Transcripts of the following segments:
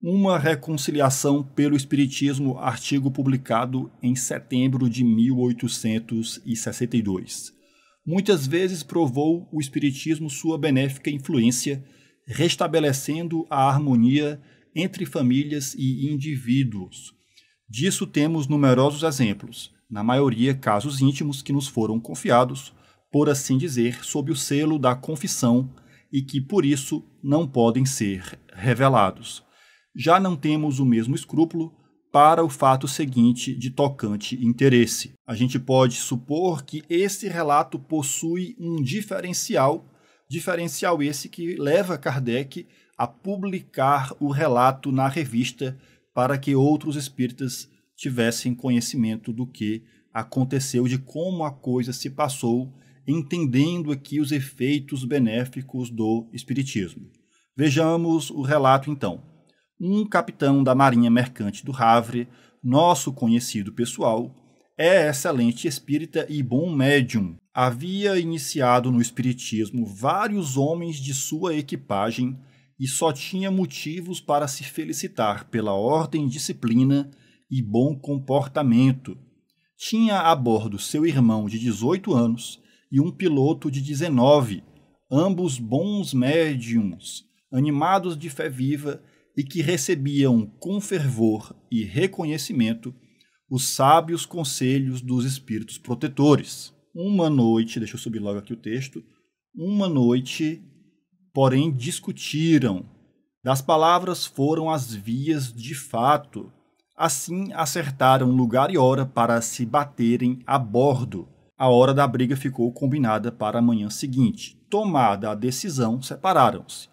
Uma Reconciliação pelo Espiritismo, artigo publicado em setembro de 1862. Muitas vezes provou o Espiritismo sua benéfica influência, restabelecendo a harmonia entre famílias e indivíduos. Disso temos numerosos exemplos, na maioria casos íntimos que nos foram confiados, por assim dizer, sob o selo da confissão e que por isso não podem ser revelados já não temos o mesmo escrúpulo para o fato seguinte de tocante interesse. A gente pode supor que esse relato possui um diferencial, diferencial esse que leva Kardec a publicar o relato na revista para que outros espíritas tivessem conhecimento do que aconteceu, de como a coisa se passou, entendendo aqui os efeitos benéficos do espiritismo. Vejamos o relato então um capitão da Marinha Mercante do Havre, nosso conhecido pessoal, é excelente espírita e bom médium. Havia iniciado no espiritismo vários homens de sua equipagem e só tinha motivos para se felicitar pela ordem, disciplina e bom comportamento. Tinha a bordo seu irmão de 18 anos e um piloto de 19, ambos bons médiums, animados de fé viva e que recebiam com fervor e reconhecimento os sábios conselhos dos espíritos protetores. Uma noite, deixa eu subir logo aqui o texto. Uma noite, porém, discutiram. Das palavras foram as vias de fato. Assim acertaram lugar e hora para se baterem a bordo. A hora da briga ficou combinada para a manhã seguinte. Tomada a decisão, separaram-se.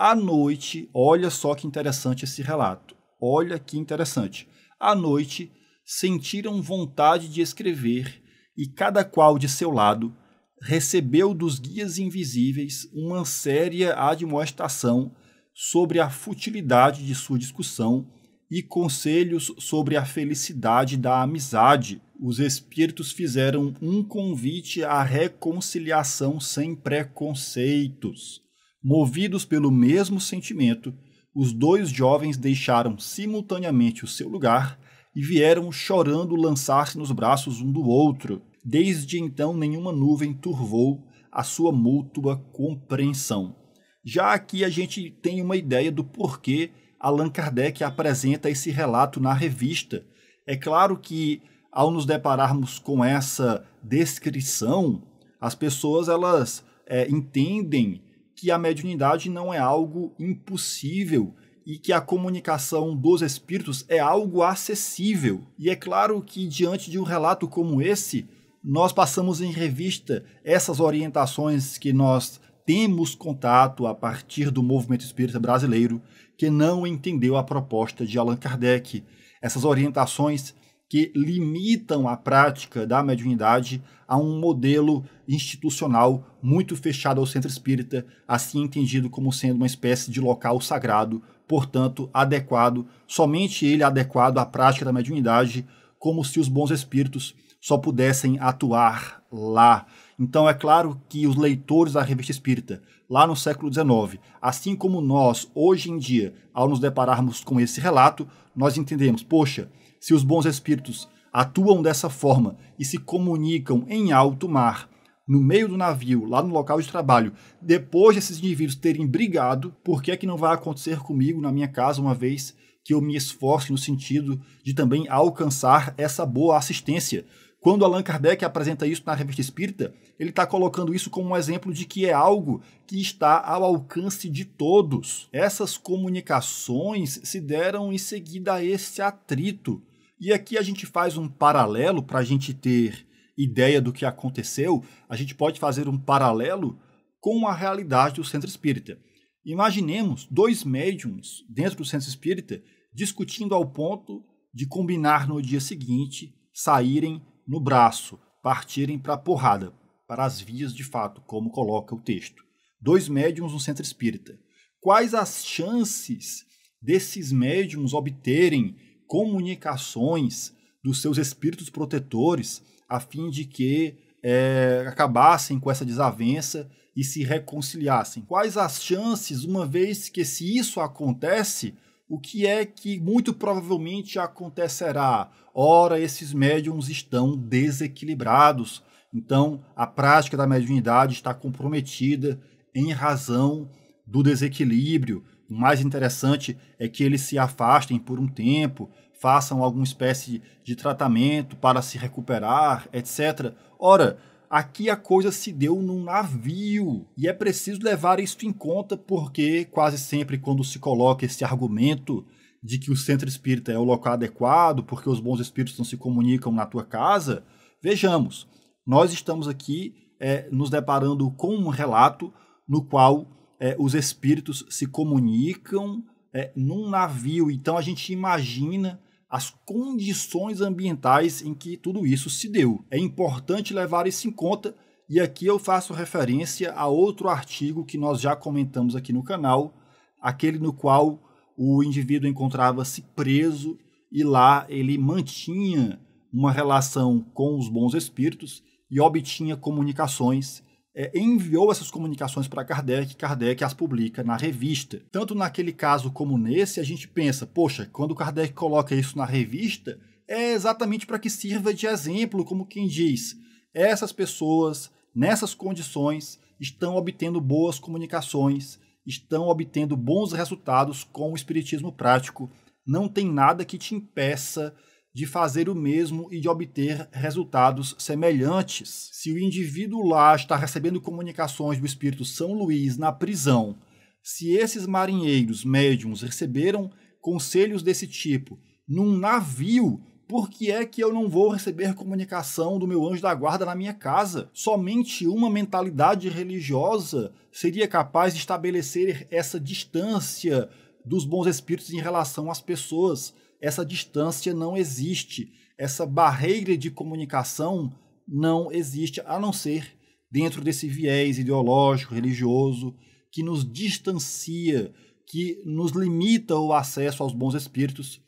À noite, olha só que interessante esse relato. Olha que interessante. À noite, sentiram vontade de escrever e cada qual de seu lado recebeu dos guias invisíveis uma séria admoestação sobre a futilidade de sua discussão e conselhos sobre a felicidade da amizade. Os espíritos fizeram um convite à reconciliação sem preconceitos. Movidos pelo mesmo sentimento, os dois jovens deixaram simultaneamente o seu lugar e vieram chorando lançar-se nos braços um do outro. Desde então, nenhuma nuvem turvou a sua mútua compreensão. Já aqui a gente tem uma ideia do porquê Allan Kardec apresenta esse relato na revista. É claro que ao nos depararmos com essa descrição, as pessoas elas é, entendem que a mediunidade não é algo impossível e que a comunicação dos espíritos é algo acessível. E é claro que, diante de um relato como esse, nós passamos em revista essas orientações que nós temos contato a partir do movimento espírita brasileiro, que não entendeu a proposta de Allan Kardec. Essas orientações que limitam a prática da mediunidade a um modelo institucional muito fechado ao centro espírita, assim entendido como sendo uma espécie de local sagrado, portanto, adequado, somente ele adequado à prática da mediunidade, como se os bons espíritos só pudessem atuar lá. Então é claro que os leitores da revista espírita, lá no século XIX, assim como nós, hoje em dia, ao nos depararmos com esse relato, nós entendemos, poxa, se os bons espíritos atuam dessa forma e se comunicam em alto mar, no meio do navio, lá no local de trabalho, depois desses indivíduos terem brigado, por que é que não vai acontecer comigo na minha casa uma vez que eu me esforce no sentido de também alcançar essa boa assistência? Quando Allan Kardec apresenta isso na Revista Espírita, ele está colocando isso como um exemplo de que é algo que está ao alcance de todos. Essas comunicações se deram em seguida a esse atrito e aqui a gente faz um paralelo para a gente ter ideia do que aconteceu. A gente pode fazer um paralelo com a realidade do centro espírita. Imaginemos dois médiums dentro do centro espírita discutindo ao ponto de combinar no dia seguinte saírem no braço, partirem para a porrada, para as vias de fato, como coloca o texto. Dois médiums no centro espírita. Quais as chances desses médiums obterem comunicações dos seus espíritos protetores, a fim de que é, acabassem com essa desavença e se reconciliassem. Quais as chances, uma vez que se isso acontece, o que é que muito provavelmente acontecerá? Ora, esses médiums estão desequilibrados. Então, a prática da mediunidade está comprometida em razão do desequilíbrio, o mais interessante é que eles se afastem por um tempo, façam alguma espécie de tratamento para se recuperar, etc. Ora, aqui a coisa se deu num navio e é preciso levar isso em conta porque quase sempre quando se coloca esse argumento de que o centro espírita é o local adequado, porque os bons espíritos não se comunicam na tua casa, vejamos, nós estamos aqui é, nos deparando com um relato no qual é, os espíritos se comunicam é, num navio. Então a gente imagina as condições ambientais em que tudo isso se deu. É importante levar isso em conta. E aqui eu faço referência a outro artigo que nós já comentamos aqui no canal, aquele no qual o indivíduo encontrava-se preso e lá ele mantinha uma relação com os bons espíritos e obtinha comunicações é, enviou essas comunicações para Kardec, Kardec as publica na revista. Tanto naquele caso como nesse, a gente pensa, poxa, quando Kardec coloca isso na revista, é exatamente para que sirva de exemplo, como quem diz, essas pessoas, nessas condições, estão obtendo boas comunicações, estão obtendo bons resultados com o espiritismo prático. Não tem nada que te impeça de fazer o mesmo e de obter resultados semelhantes. Se o indivíduo lá está recebendo comunicações do Espírito São Luís na prisão, se esses marinheiros médiums receberam conselhos desse tipo num navio, por que é que eu não vou receber comunicação do meu anjo da guarda na minha casa? Somente uma mentalidade religiosa seria capaz de estabelecer essa distância dos bons espíritos em relação às pessoas essa distância não existe, essa barreira de comunicação não existe, a não ser dentro desse viés ideológico, religioso, que nos distancia, que nos limita o acesso aos bons espíritos,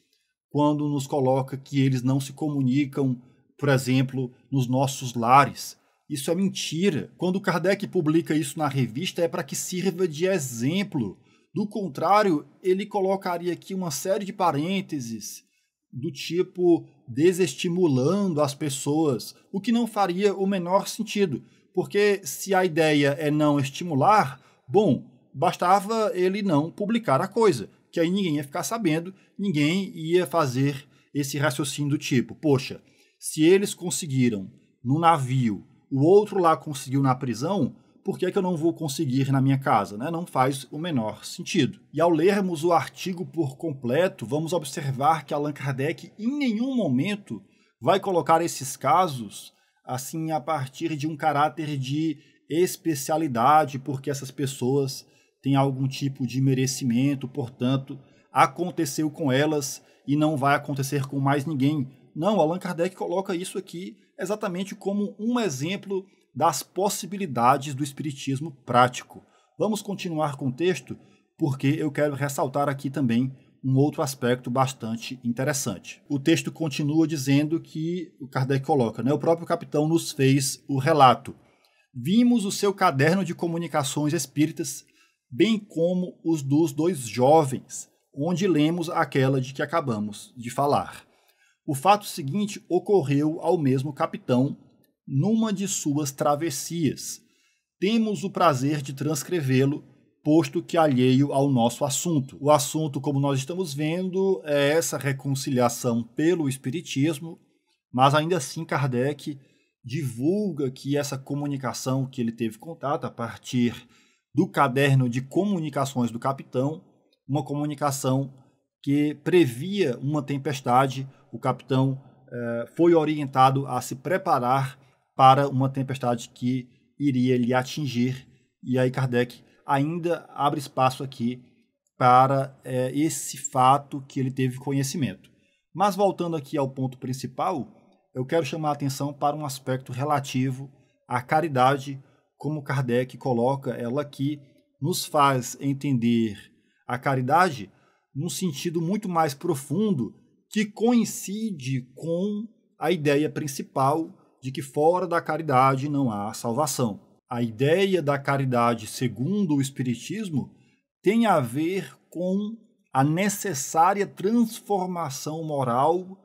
quando nos coloca que eles não se comunicam, por exemplo, nos nossos lares. Isso é mentira. Quando Kardec publica isso na revista, é para que sirva de exemplo do contrário, ele colocaria aqui uma série de parênteses do tipo desestimulando as pessoas, o que não faria o menor sentido, porque se a ideia é não estimular, bom, bastava ele não publicar a coisa, que aí ninguém ia ficar sabendo, ninguém ia fazer esse raciocínio do tipo, poxa, se eles conseguiram no navio, o outro lá conseguiu na prisão, por que, é que eu não vou conseguir na minha casa? Né? Não faz o menor sentido. E ao lermos o artigo por completo, vamos observar que Allan Kardec em nenhum momento vai colocar esses casos assim a partir de um caráter de especialidade, porque essas pessoas têm algum tipo de merecimento, portanto, aconteceu com elas e não vai acontecer com mais ninguém. Não, Allan Kardec coloca isso aqui exatamente como um exemplo das possibilidades do espiritismo prático. Vamos continuar com o texto, porque eu quero ressaltar aqui também um outro aspecto bastante interessante. O texto continua dizendo que o Kardec coloca, né, o próprio capitão nos fez o relato. Vimos o seu caderno de comunicações espíritas, bem como os dos dois jovens, onde lemos aquela de que acabamos de falar. O fato seguinte ocorreu ao mesmo capitão numa de suas travessias. Temos o prazer de transcrevê-lo, posto que alheio ao nosso assunto. O assunto, como nós estamos vendo, é essa reconciliação pelo Espiritismo, mas ainda assim Kardec divulga que essa comunicação que ele teve contato a partir do caderno de comunicações do capitão, uma comunicação que previa uma tempestade. O capitão eh, foi orientado a se preparar para uma tempestade que iria lhe atingir. E aí Kardec ainda abre espaço aqui para é, esse fato que ele teve conhecimento. Mas voltando aqui ao ponto principal, eu quero chamar a atenção para um aspecto relativo à caridade, como Kardec coloca ela aqui, nos faz entender a caridade num sentido muito mais profundo que coincide com a ideia principal de que fora da caridade não há salvação. A ideia da caridade, segundo o Espiritismo, tem a ver com a necessária transformação moral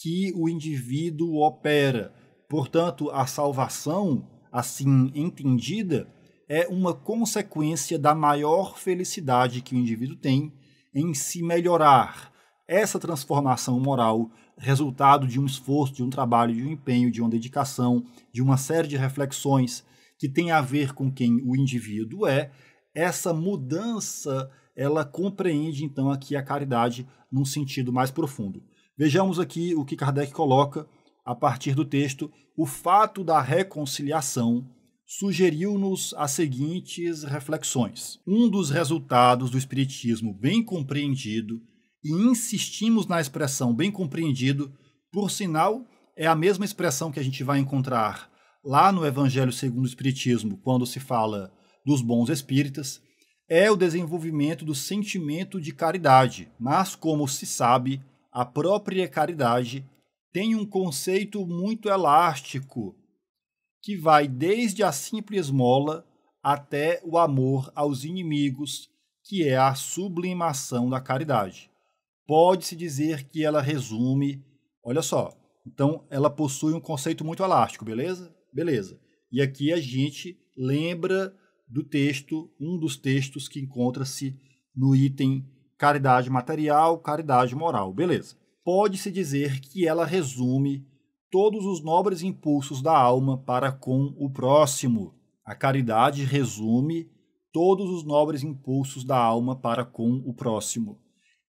que o indivíduo opera. Portanto, a salvação, assim entendida, é uma consequência da maior felicidade que o indivíduo tem em se melhorar. Essa transformação moral resultado de um esforço, de um trabalho, de um empenho, de uma dedicação, de uma série de reflexões que tem a ver com quem o indivíduo é, essa mudança ela compreende então aqui a caridade num sentido mais profundo. Vejamos aqui o que Kardec coloca a partir do texto. O fato da reconciliação sugeriu-nos as seguintes reflexões. Um dos resultados do Espiritismo bem compreendido e insistimos na expressão bem compreendido, por sinal, é a mesma expressão que a gente vai encontrar lá no Evangelho segundo o Espiritismo, quando se fala dos bons espíritas, é o desenvolvimento do sentimento de caridade. Mas, como se sabe, a própria caridade tem um conceito muito elástico, que vai desde a simples mola até o amor aos inimigos, que é a sublimação da caridade pode-se dizer que ela resume. Olha só, então ela possui um conceito muito elástico, beleza? Beleza. E aqui a gente lembra do texto, um dos textos que encontra-se no item caridade material, caridade moral, beleza. Pode-se dizer que ela resume todos os nobres impulsos da alma para com o próximo. A caridade resume todos os nobres impulsos da alma para com o próximo.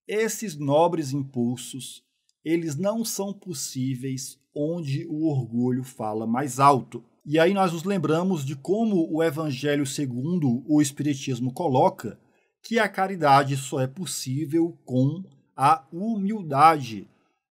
Esses nobres impulsos, eles não são possíveis onde o orgulho fala mais alto. E aí nós nos lembramos de como o Evangelho segundo o Espiritismo coloca que a caridade só é possível com a humildade,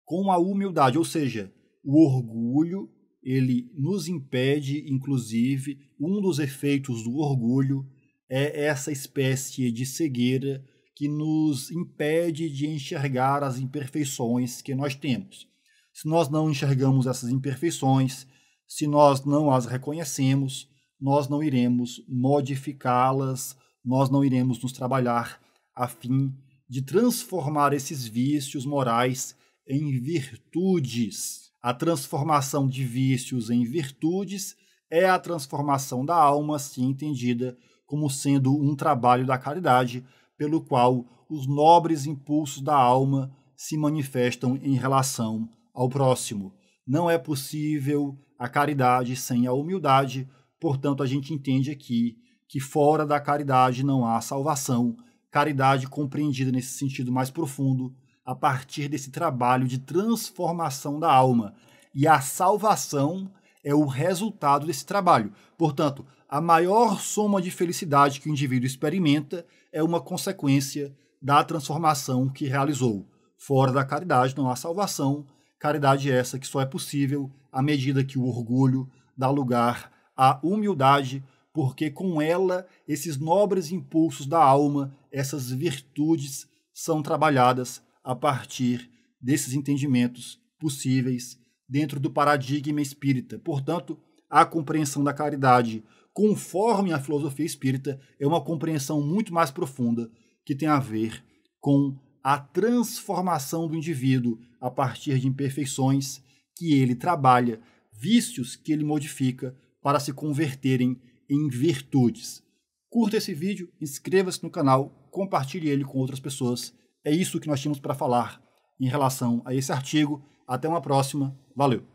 com a humildade, ou seja, o orgulho ele nos impede, inclusive, um dos efeitos do orgulho é essa espécie de cegueira que nos impede de enxergar as imperfeições que nós temos. Se nós não enxergamos essas imperfeições, se nós não as reconhecemos, nós não iremos modificá-las, nós não iremos nos trabalhar a fim de transformar esses vícios morais em virtudes. A transformação de vícios em virtudes é a transformação da alma, se entendida como sendo um trabalho da caridade, pelo qual os nobres impulsos da alma se manifestam em relação ao próximo. Não é possível a caridade sem a humildade, portanto, a gente entende aqui que fora da caridade não há salvação. Caridade compreendida nesse sentido mais profundo, a partir desse trabalho de transformação da alma. E a salvação é o resultado desse trabalho. Portanto, a maior soma de felicidade que o indivíduo experimenta é uma consequência da transformação que realizou. Fora da caridade não há salvação, caridade é essa que só é possível à medida que o orgulho dá lugar à humildade, porque com ela esses nobres impulsos da alma, essas virtudes são trabalhadas a partir desses entendimentos possíveis dentro do paradigma espírita. Portanto, a compreensão da caridade conforme a filosofia espírita, é uma compreensão muito mais profunda que tem a ver com a transformação do indivíduo a partir de imperfeições que ele trabalha, vícios que ele modifica para se converterem em virtudes. Curta esse vídeo, inscreva-se no canal, compartilhe ele com outras pessoas. É isso que nós tínhamos para falar em relação a esse artigo. Até uma próxima. Valeu!